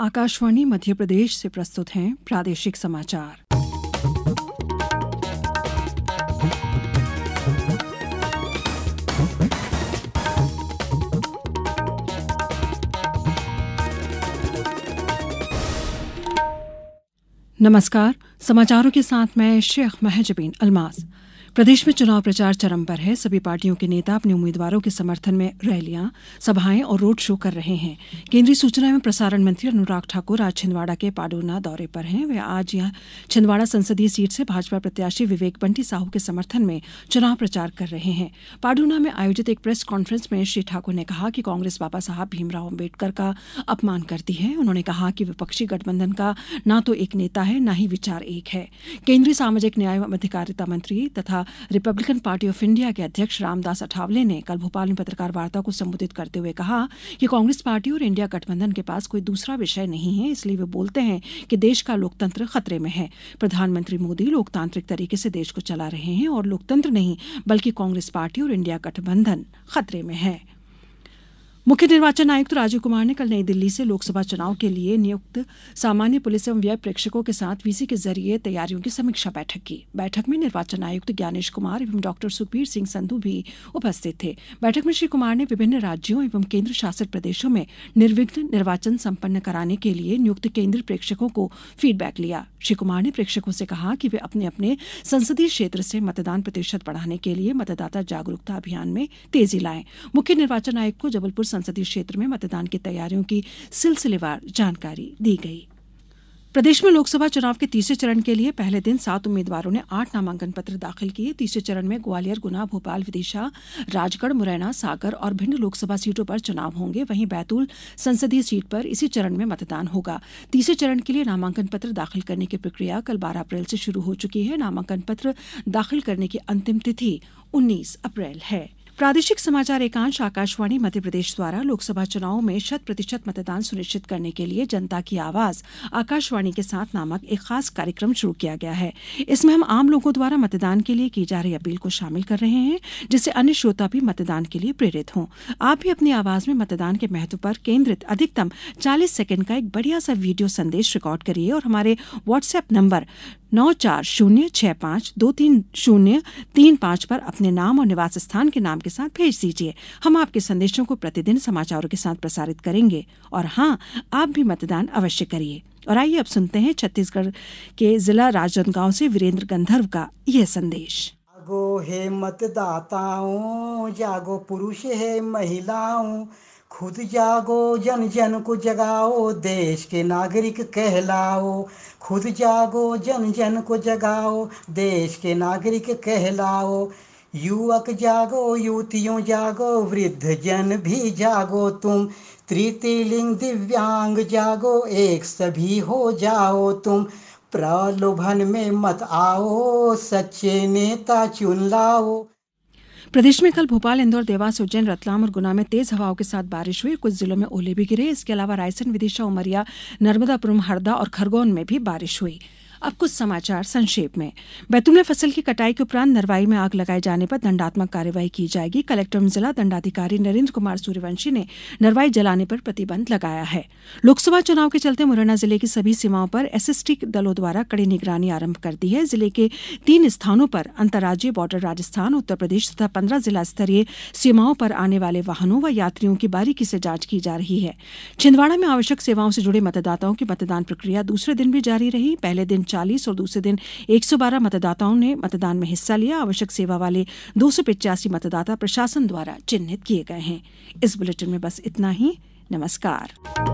आकाशवाणी मध्य प्रदेश से प्रस्तुत हैं प्रादेशिक समाचार नमस्कार समाचारों के साथ मैं शेख महजबीन अलमास प्रदेश में चुनाव प्रचार चरम पर है सभी पार्टियों के नेता अपने उम्मीदवारों के समर्थन में रैलियां सभाएं और रोड शो कर रहे हैं केंद्रीय सूचना एवं प्रसारण मंत्री अनुराग ठाकुर आज छिंदवाड़ा के पाडोना दौरे पर हैं वे आज यहां छिंदवाड़ा संसदीय सीट से भाजपा प्रत्याशी विवेक बंटी साहू के समर्थन में चुनाव प्रचार कर रहे हैं पाडुना में आयोजित एक प्रेस कॉन्फ्रेंस में श्री ठाकुर ने कहा कि कांग्रेस बाबा साहब भीमराव अम्बेडकर का अपमान करती है उन्होंने कहा कि विपक्षी गठबंधन का न तो एक नेता है न ही विचार एक है केंद्रीय सामाजिक न्याय एवं अधिकारिता मंत्री तथा रिपब्लिकन पार्टी ऑफ इंडिया के अध्यक्ष रामदास अठावले ने कल भोपाल में पत्रकार वार्ता को संबोधित करते हुए कहा कि कांग्रेस पार्टी और इंडिया गठबंधन के पास कोई दूसरा विषय नहीं है इसलिए वे बोलते हैं कि देश का लोकतंत्र खतरे में है प्रधानमंत्री मोदी लोकतांत्रिक तरीके से देश को चला रहे हैं और लोकतंत्र नहीं बल्कि कांग्रेस पार्टी और इंडिया गठबंधन खतरे में है मुख्य निर्वाचन आयुक्त राजीव कुमार ने कल नई दिल्ली से लोकसभा चुनाव के लिए नियुक्त सामान्य पुलिस एवं व्यय प्रेक्षकों के साथ वीसी के जरिए तैयारियों की समीक्षा बैठक की बैठक में निर्वाचन आयुक्त ज्ञानेश कुमार एवं डॉक्टर सुखबीर सिंह संधू भी उपस्थित थे बैठक में श्री कुमार ने विभिन्न राज्यों एवं केंद्र शासित प्रदेशों में निर्विघ्न निर्वाचन सम्पन्न कराने के लिए नियुक्त केंद्रीय प्रेक्षकों को फीडबैक लिया श्री कुमार ने प्रेक्षकों से कहा कि वे अपने अपने संसदीय क्षेत्र से मतदान प्रतिशत बढ़ाने के लिए मतदाता जागरूकता अभियान में तेजी लाएं मुख्य निर्वाचन आयुक्त को जबलपुर संसदीय क्षेत्र में मतदान की तैयारियों की सिलसिलेवार जानकारी दी गई प्रदेश में लोकसभा चुनाव के तीसरे चरण के लिए पहले दिन सात उम्मीदवारों ने आठ नामांकन पत्र दाखिल किए तीसरे चरण में ग्वालियर गुना भोपाल विदिशा राजगढ़ मुरैना सागर और भिंड लोकसभा सीटों पर चुनाव होंगे वहीं बैतूल संसदीय सीट पर इसी चरण में मतदान होगा तीसरे चरण के लिए नामांकन पत्र दाखिल करने की प्रक्रिया कल बारह अप्रैल से शुरू हो चुकी है नामांकन पत्र दाखिल करने की अंतिम तिथि उन्नीस अप्रैल है प्रादेशिक समाचार एकांश आकाशवाणी मध्यप्रदेश द्वारा लोकसभा चुनाव में शत प्रतिशत मतदान सुनिश्चित करने के लिए जनता की आवाज आकाशवाणी के साथ नामक एक खास कार्यक्रम शुरू किया गया है इसमें हम आम लोगों द्वारा मतदान के लिए की जा रही अपील को शामिल कर रहे हैं जिससे अन्य श्रोता भी मतदान के लिए प्रेरित हों आप भी अपनी आवाज में मतदान के महत्व पर केंद्रित अधिकतम चालीस सेकेंड का एक बढ़िया सा वीडियो संदेश रिकॉर्ड करिए और हमारे व्हाट्सएप नंबर नौ चार शून्य छः पाँच दो तीन शून्य तीन पाँच पर अपने नाम और निवास स्थान के नाम के साथ भेज दीजिए हम आपके संदेशों को प्रतिदिन समाचारों के साथ प्रसारित करेंगे और हाँ आप भी मतदान अवश्य करिए और आइए अब सुनते हैं छत्तीसगढ़ के जिला राजनांदगांव से वीरेंद्र गंधर्व का यह संदेश जागो हे मतदाताओं जागो पुरुष है महिलाओं खुद जागो जन जन को जगाओ देश के नागरिक कहलाओ खुद जागो जन जन को जगाओ देश के नागरिक कहलाओ युवक जागो युवतियों जागो वृद्ध जन भी जागो तुम तृतीलिंग दिव्यांग जागो एक सभी हो जाओ तुम प्रलोभन में मत आओ सच्चे नेता चुन लाओ प्रदेश में कल भोपाल इंदौर देवास उज्जैन रतलाम और गुना में तेज हवाओं के साथ बारिश हुई कुछ जिलों में ओले भी गिरे इसके अलावा रायसेन विदिशा उमरिया नर्मदापुरम हरदा और खरगोन में भी बारिश हुई अब कुछ समाचार संक्षेप में बैतूल में फसल की कटाई के उपरांत नरवाई में आग लगाए जाने पर दंडात्मक कार्यवाही की जाएगी कलेक्टर एवं जिला दंडाधिकारी नरेंद्र कुमार सूर्यवंशी ने नरवाई जलाने पर प्रतिबंध लगाया है लोकसभा चुनाव के चलते मुरैना जिले की सभी सीमाओं पर एसएसटी दलों द्वारा कड़ी निगरानी आरंभ कर दी है जिले के तीन स्थानों पर अंतर्राज्यीय बॉर्डर राजस्थान उत्तर प्रदेश तथा पंद्रह जिला स्तरीय सीमाओं पर आने वाले वाहनों व यात्रियों की बारीकी से जांच की जा रही है छिंदवाड़ा में आवश्यक सेवाओं से जुड़े मतदाताओं की मतदान प्रक्रिया दूसरे दिन भी जारी रही पहले दिन चालीस और दूसरे दिन एक सौ बारह मतदाताओं ने मतदान में हिस्सा लिया आवश्यक सेवा वाले दो सौ पिचासी मतदाता प्रशासन द्वारा चिन्हित किए गए हैं इस बुलेटिन में बस इतना ही नमस्कार